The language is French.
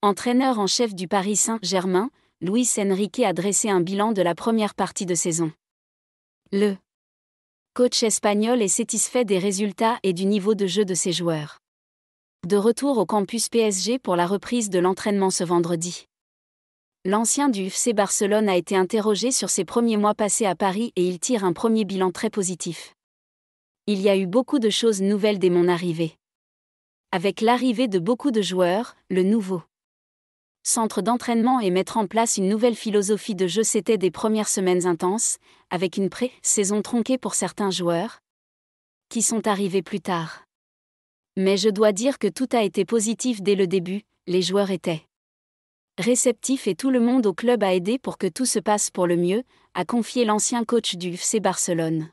Entraîneur en chef du Paris Saint-Germain, Luis Enrique a dressé un bilan de la première partie de saison. Le coach espagnol est satisfait des résultats et du niveau de jeu de ses joueurs. De retour au campus PSG pour la reprise de l'entraînement ce vendredi. L'ancien du FC Barcelone a été interrogé sur ses premiers mois passés à Paris et il tire un premier bilan très positif. Il y a eu beaucoup de choses nouvelles dès mon arrivée. Avec l'arrivée de beaucoup de joueurs, le nouveau centre d'entraînement et mettre en place une nouvelle philosophie de jeu. C'était des premières semaines intenses, avec une pré-saison tronquée pour certains joueurs, qui sont arrivés plus tard. Mais je dois dire que tout a été positif dès le début, les joueurs étaient réceptifs et tout le monde au club a aidé pour que tout se passe pour le mieux, a confié l'ancien coach du FC Barcelone.